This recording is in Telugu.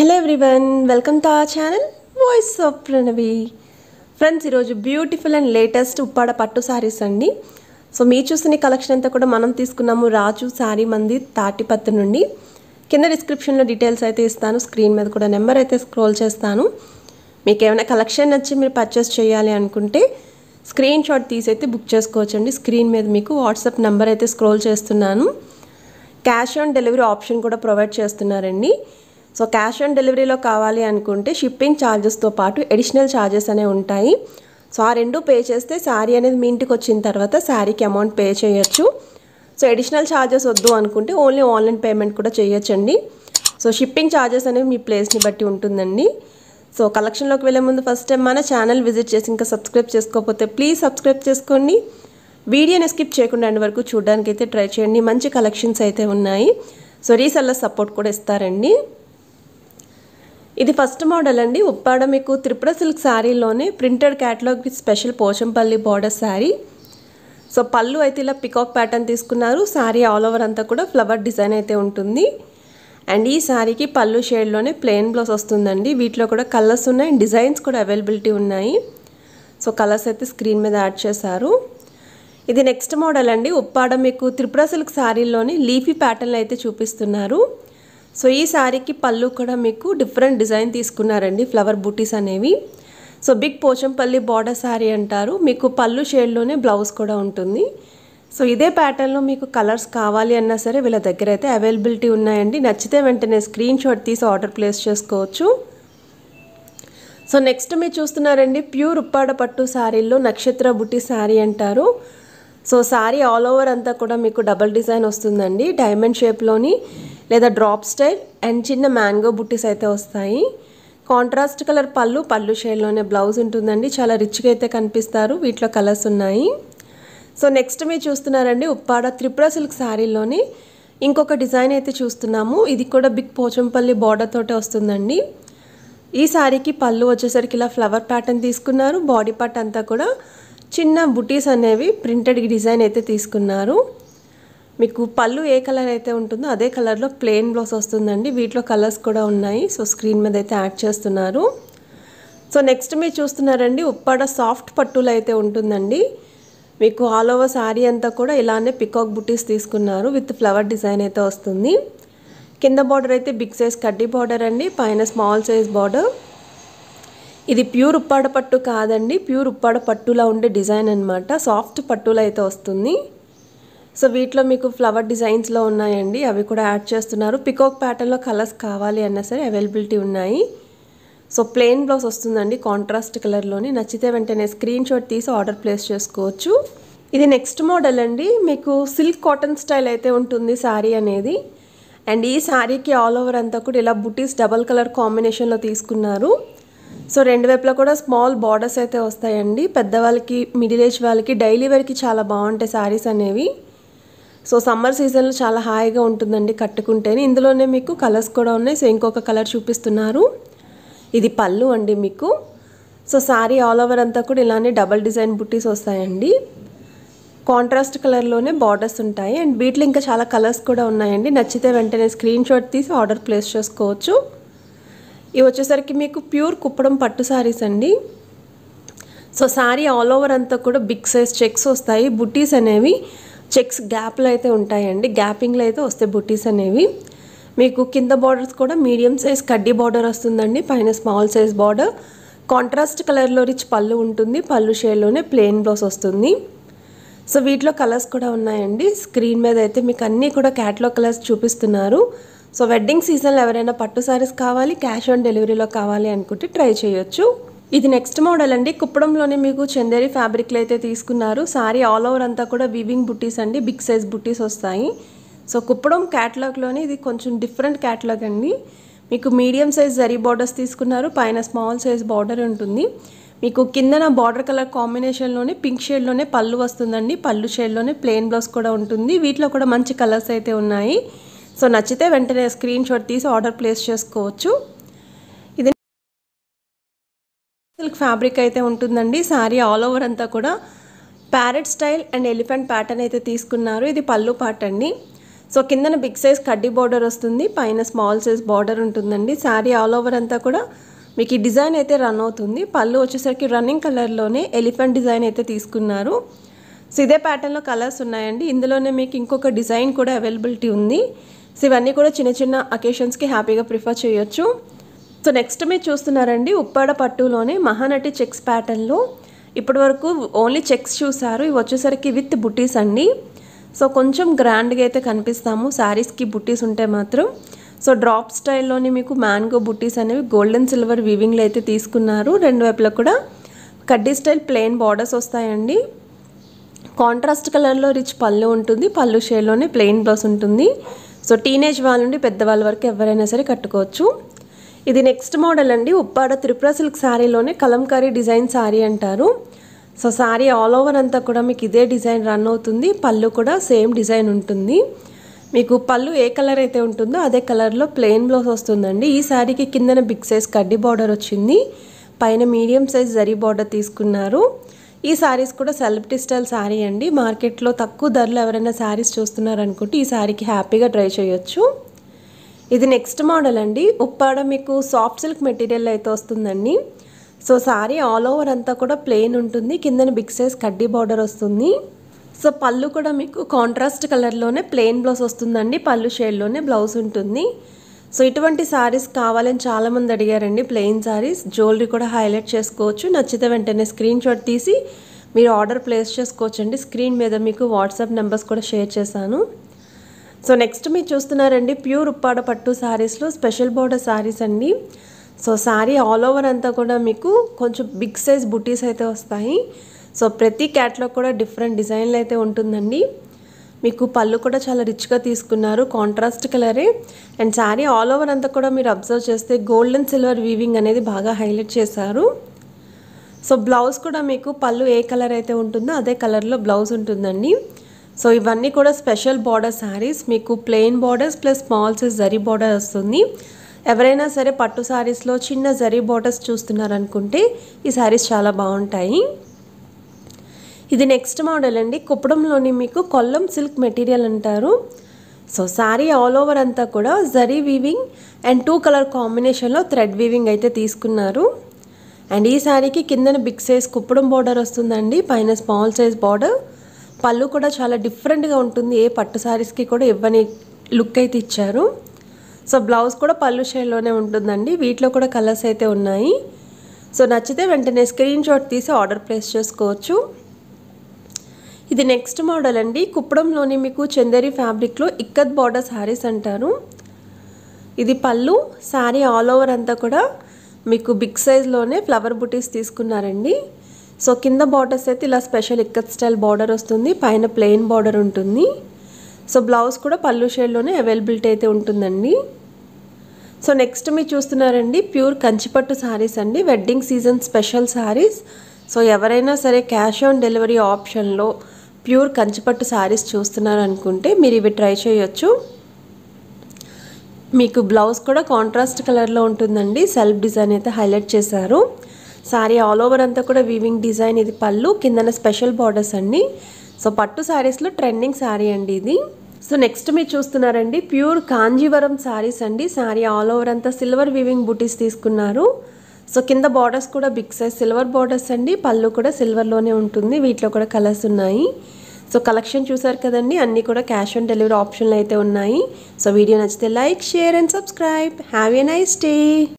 hello everyone welcome to a channel voice of Pranavi friends ఈరోజు బ్యూటిఫుల్ అండ్ లేటెస్ట్ ఉప్పాడ పట్టు శారీస్ అండి సో మీరు చూసిన కలెక్షన్ అంతా కూడా మనం తీసుకున్నాము రాజు శారీ మంది తాటిపత్తి నుండి కింద డిస్క్రిప్షన్లో డీటెయిల్స్ అయితే ఇస్తాను స్క్రీన్ మీద కూడా నెంబర్ అయితే స్క్రోల్ చేస్తాను మీకు ఏమైనా కలెక్షన్ నచ్చి మీరు పర్చేస్ చేయాలి అనుకుంటే స్క్రీన్ షాట్ తీసి అయితే బుక్ చేసుకోవచ్చండి స్క్రీన్ మీద మీకు వాట్సాప్ నెంబర్ అయితే స్క్రోల్ చేస్తున్నాను క్యాష్ ఆన్ డెలివరీ ఆప్షన్ కూడా ప్రొవైడ్ చేస్తున్నారండి సో క్యాష్ ఆన్ డెలివరీలో కావాలి అనుకుంటే షిప్పింగ్ ఛార్జెస్తో పాటు ఎడిషనల్ ఛార్జెస్ అనే ఉంటాయి సో ఆ రెండు పే చేస్తే శారీ అనేది మీ ఇంటికి వచ్చిన తర్వాత శారీకి అమౌంట్ పే చేయొచ్చు సో ఎడిషనల్ ఛార్జెస్ వద్దు అనుకుంటే ఓన్లీ ఆన్లైన్ పేమెంట్ కూడా చేయొచ్చండి సో షిప్పింగ్ ఛార్జెస్ అనేవి మీ ప్లేస్ని బట్టి ఉంటుందండి సో కలెక్షన్లోకి వెళ్ళే ముందు ఫస్ట్ టైం మన ఛానల్ విజిట్ చేసి ఇంకా సబ్స్క్రైబ్ చేసుకోకపోతే ప్లీజ్ సబ్స్క్రైబ్ చేసుకోండి వీడియోని స్కిప్ చేయకుండా అండి వరకు చూడడానికి అయితే ట్రై చేయండి మంచి కలెక్షన్స్ అయితే ఉన్నాయి సో రీసెల్లర్ సపోర్ట్ కూడా ఇస్తారండి ఇది ఫస్ట్ మోడల్ అండి ఉప్పాడ మీకు త్రిపుర సిల్క్ శారీలోనే printed catalogue special Pochampally border sari so పళ్ళు అయితే ఇలా పికాక్ ప్యాటర్న్ తీసుకున్నారు శారీ ఆల్ ఓవర్ అంతా కూడా ఫ్లవర్ డిజైన్ అయితే ఉంటుంది అండ్ ఈ శారీకి పళ్ళు షేడ్లోనే ప్లెయిన్ బ్లౌజ్ వస్తుందండి వీటిలో కూడా కలర్స్ ఉన్నాయి డిజైన్స్ కూడా అవైలబిలిటీ ఉన్నాయి సో కలర్స్ అయితే స్క్రీన్ మీద యాడ్ చేశారు ఇది నెక్స్ట్ మోడల్ అండి ఉప్పాడ మీకు త్రిపుర సిల్క్ శారీలోని లీఫీ ప్యాటర్న్లు అయితే చూపిస్తున్నారు సో ఈ శారీకి పళ్ళు కూడా మీకు డిఫరెంట్ డిజైన్ తీసుకున్నారండి ఫ్లవర్ బూటీస్ అనేవి so big Pochampally border sari అంటారు మీకు పళ్ళు షేడ్లోనే బ్లౌజ్ కూడా ఉంటుంది సో ఇదే ప్యాటర్న్లో మీకు కలర్స్ కావాలి అన్నా సరే వీళ్ళ దగ్గర అయితే అవైలబిలిటీ ఉన్నాయండి నచ్చితే వెంటనే స్క్రీన్ షాట్ తీసి ఆర్డర్ ప్లేస్ చేసుకోవచ్చు సో నెక్స్ట్ మీరు చూస్తున్నారండి ప్యూర్ ఉప్పాడ పట్టు శారీల్లో నక్షత్ర బుట్టి శారీ అంటారు సో శారీ ఆల్ ఓవర్ అంతా కూడా మీకు డబల్ డిజైన్ వస్తుందండి డైమండ్ షేప్లోని లేదా డ్రాప్ స్టైల్ అండ్ చిన్న మ్యాంగో బుట్టీస్ అయితే వస్తాయి కాంట్రాస్ట్ కలర్ పళ్ళు పళ్ళు షేడ్లోనే బ్లౌజ్ ఉంటుందండి చాలా రిచ్గా అయితే కనిపిస్తారు వీటిలో కలర్స్ ఉన్నాయి సో నెక్స్ట్ మీరు చూస్తున్నారండి ఉప్పాడ త్రిపుర సిల్క్ శారీలోని ఇంకొక డిజైన్ అయితే చూస్తున్నాము ఇది కూడా బిగ్ పోచంపల్లి బార్డర్ తోటే వస్తుందండి ఈ శారీకి పళ్ళు వచ్చేసరికి ఇలా ఫ్లవర్ ప్యాటర్న్ తీసుకున్నారు బాడీ పార్ట్ అంతా కూడా చిన్న బుటీస్ అనేవి ప్రింటెడ్ డిజైన్ అయితే తీసుకున్నారు మీకు పళ్ళు ఏ కలర్ అయితే ఉంటుందో అదే కలర్లో ప్లెయిన్ బ్లౌస్ వస్తుందండి వీటిలో కలర్స్ కూడా ఉన్నాయి సో స్క్రీన్ మీద అయితే యాడ్ చేస్తున్నారు సో నెక్స్ట్ మీరు చూస్తున్నారండి ఉప్పాడ సాఫ్ట్ పట్టులు అయితే ఉంటుందండి మీకు ఆల్ ఓవర్ శారీ అంతా కూడా ఇలానే పికాక్ బుటీస్ తీసుకున్నారు విత్ ఫ్లవర్ డిజైన్ అయితే వస్తుంది కింద బార్డర్ అయితే బిగ్ సైజ్ కడ్డీ బార్డర్ అండి పైన స్మాల్ సైజ్ బార్డర్ ఇది ప్యూర్ ఉప్పాడ పట్టు కాదండి ప్యూర్ ఉప్పాడ పట్టులా ఉండే డిజైన్ అనమాట సాఫ్ట్ పట్టులో అయితే వస్తుంది సో వీటిలో మీకు ఫ్లవర్ డిజైన్స్లో ఉన్నాయండి అవి కూడా యాడ్ చేస్తున్నారు పికోక్ ప్యాటర్న్లో కలర్స్ కావాలి అన్నా సరే అవైలబిలిటీ ఉన్నాయి సో ప్లెయిన్ బ్లౌజ్ వస్తుందండి కాంట్రాస్ట్ కలర్లోని నచ్చితే వెంటనే స్క్రీన్ షాట్ తీసి ఆర్డర్ ప్లేస్ చేసుకోవచ్చు ఇది నెక్స్ట్ మోడల్ అండి మీకు సిల్క్ కాటన్ స్టైల్ అయితే ఉంటుంది శారీ అనేది అండ్ ఈ శారీకి ఆల్ ఓవర్ అంతా కూడా ఇలా బుటీస్ డబల్ కలర్ కాంబినేషన్లో తీసుకున్నారు సో రెండు వైపులా కూడా స్మాల్ బార్డర్స్ అయితే వస్తాయండి పెద్దవాళ్ళకి మిడిల్ ఏజ్ వాళ్ళకి డైలీ వేర్కి చాలా బాగుంటాయి శారీస్ అనేవి సో సమ్మర్ సీజన్లో చాలా హాయిగా ఉంటుందండి కట్టుకుంటేనే ఇందులోనే మీకు కలర్స్ కూడా ఉన్నాయి సో ఇంకొక కలర్ చూపిస్తున్నారు ఇది పళ్ళు అండి మీకు సో శారీ ఆల్ ఓవర్ అంతా కూడా ఇలానే డబల్ డిజైన్ బుట్టీస్ వస్తాయండి కాంట్రాస్ట్ కలర్లోనే బార్డర్స్ ఉంటాయి అండ్ వీటిలో ఇంకా చాలా కలర్స్ కూడా ఉన్నాయండి నచ్చితే వెంటనే స్క్రీన్ షాట్ తీసి ఆర్డర్ ప్లేస్ చేసుకోవచ్చు ఇవి వచ్చేసరికి మీకు ప్యూర్ కుప్పడం పట్టు శారీస్ అండి సో శారీ ఆల్ ఓవర్ అంతా కూడా బిగ్ సైజ్ చెక్స్ వస్తాయి బుట్టీస్ అనేవి చెక్స్ గ్యాప్లు అయితే ఉంటాయండి గ్యాపింగ్లో అయితే వస్తాయి బుట్టీస్ అనేవి మీకు కింద బార్డర్స్ కూడా మీడియం సైజ్ కడ్డీ బార్డర్ వస్తుందండి పైన స్మాల్ సైజ్ బార్డర్ కాంట్రాస్ట్ కలర్లో రిచ్ పళ్ళు ఉంటుంది పళ్ళు షేడ్లోనే ప్లెయిన్ బ్లౌస్ వస్తుంది సో వీటిలో కలర్స్ కూడా ఉన్నాయండి స్క్రీన్ మీద అయితే మీకు అన్నీ కూడా క్యాట్లో కలర్స్ చూపిస్తున్నారు సో వెడ్డింగ్ సీజన్లో ఎవరైనా పట్టు శారీస్ కావాలి క్యాష్ ఆన్ డెలివరీలో కావాలి అనుకుంటే ట్రై చేయొచ్చు ఇది నెక్స్ట్ మోడల్ అండి కుప్పడంలోనే మీకు చందేరి ఫ్యాబ్రిక్లు అయితే తీసుకున్నారు సారీ ఆల్ ఓవర్ అంతా కూడా వివింగ్ బుట్టీస్ అండి బిగ్ సైజ్ బుట్టీస్ వస్తాయి సో కుప్పడం క్యాటలాగ్లోనే ఇది కొంచెం డిఫరెంట్ క్యాటలాగ్ అండి మీకు మీడియం సైజ్ జరీ బార్డర్స్ తీసుకున్నారు పైన స్మాల్ సైజ్ బార్డర్ ఉంటుంది మీకు కిందన బార్డర్ కలర్ కాంబినేషన్లోనే పింక్ షేడ్లోనే పళ్ళు వస్తుందండి పళ్ళు షేడ్లోనే ప్లెయిన్ బ్లౌజ్ కూడా ఉంటుంది వీటిలో కూడా మంచి కలర్స్ అయితే ఉన్నాయి సో నచ్చితే వెంటనే స్క్రీన్ షాట్ తీసి ఆర్డర్ ప్లేస్ చేసుకోవచ్చు ఇది సిల్క్ ఫ్యాబ్రిక్ అయితే ఉంటుందండి శారీ ఆల్ ఓవర్ అంతా కూడా parrot style and elephant pattern అయితే తీసుకున్నారు ఇది పళ్ళు పాట్ అండి సో కిందన బిగ్ సైజ్ కడ్డీ బార్డర్ వస్తుంది పైన స్మాల్ సైజ్ బార్డర్ ఉంటుందండి శారీ ఆల్ ఓవర్ అంతా కూడా మీకు ఈ డిజైన్ అయితే రన్ అవుతుంది పళ్ళు వచ్చేసరికి రన్నింగ్ కలర్లోనే ఎలిఫెంట్ డిజైన్ అయితే తీసుకున్నారు సో ఇదే ప్యాటర్న్లో కలర్స్ ఉన్నాయండి ఇందులోనే మీకు ఇంకొక డిజైన్ కూడా అవైలబిలిటీ ఉంది సో ఇవన్నీ కూడా చిన్న చిన్న అకేషన్స్కి హ్యాపీగా ప్రిఫర్ చేయొచ్చు సో నెక్స్ట్ మీరు చూస్తున్నారండి ఉప్పాడ పట్టులోనే మహానటి చెక్స్ ప్యాటర్న్లో ఇప్పటి వరకు ఓన్లీ చెక్స్ చూసారు ఇవి వచ్చేసరికి విత్ బుటీస్ అండి సో కొంచెం గ్రాండ్గా అయితే కనిపిస్తాము శారీస్కి బుటీస్ ఉంటే మాత్రం సో డ్రాప్ స్టైల్లోని మీకు మ్యాంగో బుటీస్ అనేవి గోల్డెన్ సిల్వర్ వివింగ్లు అయితే తీసుకున్నారు రెండు వైపులో కూడా కడ్డీ స్టైల్ ప్లెయిన్ బార్డర్స్ వస్తాయండి కాంట్రాస్ట్ కలర్లో రిచ్ పళ్ళు ఉంటుంది పళ్ళు షేడ్లోనే ప్లెయిన్ బ్లౌస్ ఉంటుంది సో టీనేజ్ వాళ్ళ నుండి పెద్దవాళ్ళ వరకు ఎవరైనా సరే కట్టుకోవచ్చు ఇది నెక్స్ట్ మోడల్ అండి ఉప్పాడ త్రిపుర సిల్క్ శారీలోనే కలంకారీ డిజైన్ శారీ అంటారు సో శారీ ఆల్ ఓవర్ అంతా కూడా మీకు ఇదే డిజైన్ రన్ అవుతుంది పళ్ళు కూడా సేమ్ డిజైన్ ఉంటుంది మీకు పళ్ళు ఏ కలర్ అయితే ఉంటుందో అదే కలర్లో ప్లెయిన్ బ్లౌజ్ వస్తుందండి ఈ శారీకి కిందన బిగ్ సైజ్ కడ్డీ బార్డర్ వచ్చింది పైన మీడియం సైజ్ జరీ బార్డర్ తీసుకున్నారు ఈ శారీస్ కూడా సెలబ్రిటీ స్టైల్ శారీ అండి మార్కెట్లో తక్కువ ధరలు ఎవరైనా శారీస్ చూస్తున్నారనుకుంటే ఈ శారీకి హ్యాపీగా ట్రై చేయొచ్చు ఇది నెక్స్ట్ మోడల్ అండి ఉప్పాడ మీకు సాఫ్ట్ సిల్క్ మెటీరియల్ అయితే వస్తుందండి సో శారీ ఆల్ ఓవర్ అంతా కూడా ప్లెయిన్ ఉంటుంది కిందన బిగ్ సైజ్ కడ్డీ బార్డర్ వస్తుంది సో పళ్ళు కూడా మీకు కాంట్రాస్ట్ కలర్లోనే ప్లెయిన్ బ్లౌజ్ వస్తుందండి పళ్ళు షేడ్లోనే బ్లౌజ్ ఉంటుంది సో ఇటువంటి శారీస్ కావాలని చాలామంది అడిగారండి ప్లెయిన్ శారీస్ జ్యువెలరీ కూడా హైలైట్ చేసుకోవచ్చు నచ్చితే వెంటనే స్క్రీన్ షాట్ తీసి మీరు ఆర్డర్ ప్లేస్ చేసుకోవచ్చండి స్క్రీన్ మీద మీకు వాట్సాప్ నెంబర్స్ కూడా షేర్ చేశాను సో నెక్స్ట్ మీరు చూస్తున్నారండి ప్యూర్ ఉప్పాడ పట్టు శారీస్లో స్పెషల్ బోర్డర్ శారీస్ అండి సో శారీ ఆల్ ఓవర్ అంతా కూడా మీకు కొంచెం బిగ్ సైజ్ బుటీస్ అయితే వస్తాయి సో ప్రతి క్యాట్లాగ్ కూడా డిఫరెంట్ డిజైన్లు అయితే ఉంటుందండి మీకు పళ్ళు కూడా చాలా రిచ్గా తీసుకున్నారు కాంట్రాస్ట్ కలరే అండ్ శారీ ఆల్ ఓవర్ అంతా కూడా మీరు అబ్జర్వ్ చేస్తే గోల్డ్ అండ్ సిల్వర్ వీవింగ్ అనేది బాగా హైలైట్ చేశారు సో బ్లౌజ్ కూడా మీకు పళ్ళు ఏ కలర్ అయితే ఉంటుందో అదే కలర్లో బ్లౌజ్ ఉంటుందండి సో ఇవన్నీ కూడా స్పెషల్ బార్డర్ శారీస్ మీకు plain borders plus small size జరీ బార్డర్ వస్తుంది ఎవరైనా సరే పట్టు శారీస్లో చిన్న జరీ బార్డర్స్ చూస్తున్నారనుకుంటే ఈ శారీస్ చాలా బాగుంటాయి ఇది నెక్స్ట్ మోడల్ అండి కుప్పడంలోని మీకు కొల్లం సిల్క్ మెటీరియల్ అంటారు సో శారీ ఆల్ ఓవర్ అంతా కూడా జరీ వీవింగ్ అండ్ టూ కలర్ కాంబినేషన్లో థ్రెడ్ వీవింగ్ అయితే తీసుకున్నారు అండ్ ఈ శారీకి కిందన బిగ్ సైజ్ కుప్పడం బార్డర్ వస్తుందండి పైన స్మాల్ సైజ్ బార్డర్ పళ్ళు కూడా చాలా డిఫరెంట్గా ఉంటుంది ఏ పట్టు శారీస్కి కూడా ఇవ్వని లుక్ అయితే ఇచ్చారు సో బ్లౌజ్ కూడా పళ్ళు షేడ్లోనే ఉంటుందండి వీటిలో కూడా కలర్స్ అయితే ఉన్నాయి సో నచ్చితే వెంటనే స్క్రీన్ షాట్ తీసి ఆర్డర్ ప్లేస్ చేసుకోవచ్చు ఇది నెక్స్ట్ మోడల్ అండి కుప్పడంలోని మీకు చందేరి ఫ్యాబ్రిక్లో ఇక్కత్ బార్డర్ శారీస్ అంటారు ఇది పళ్ళు శారీ ఆల్ ఓవర్ అంతా కూడా మీకు బిగ్ సైజ్లోనే ఫ్లవర్ బుటీస్ తీసుకున్నారండి సో కింద బార్డర్స్ అయితే ఇలా స్పెషల్ ఇక్కత్ స్టైల్ బార్డర్ వస్తుంది పైన ప్లెయిన్ బార్డర్ ఉంటుంది సో బ్లౌజ్ కూడా పళ్ళు షేడ్లోనే అవైలబిలిటీ అయితే ఉంటుందండి సో నెక్స్ట్ మీరు చూస్తున్నారండి ప్యూర్ కంచిపట్టు శారీస్ అండి wedding season special saris so ఎవరైనా సరే క్యాష్ ఆన్ డెలివరీ ఆప్షన్లో ప్యూర్ కంచిపట్టు శారీస్ చూస్తున్నారు అనుకుంటే మీరు ఇవి ట్రై చేయొచ్చు మీకు బ్లౌజ్ కూడా కాంట్రాస్ట్ కలర్లో ఉంటుందండి సెల్ఫ్ డిజైన్ అయితే హైలైట్ చేశారు శారీ ఆల్ ఓవర్ అంతా కూడా వీవింగ్ డిజైన్ ఇది పళ్ళు కిందన స్పెషల్ బార్డర్స్ అండి సో పట్టు శారీస్లో ట్రెండింగ్ శారీ అండి ఇది సో నెక్స్ట్ మీరు చూస్తున్నారండి ప్యూర్ కాంజీవరం శారీస్ అండి శారీ ఆల్ ఓవర్ అంతా సిల్వర్ వీవింగ్ బూటీస్ తీసుకున్నారు సో కింద బార్డర్స్ కూడా బిగ్ సైజ్ సిల్వర్ బార్డర్స్ అండి పళ్ళు కూడా సిల్వర్లోనే ఉంటుంది వీటిలో కూడా కలర్స్ ఉన్నాయి సో కలెక్షన్ చూసారు కదండి అన్నీ కూడా క్యాష్ ఆన్ డెలివరీ ఆప్షన్లు అయితే ఉన్నాయి సో వీడియో నచ్చితే like share and subscribe have a nice day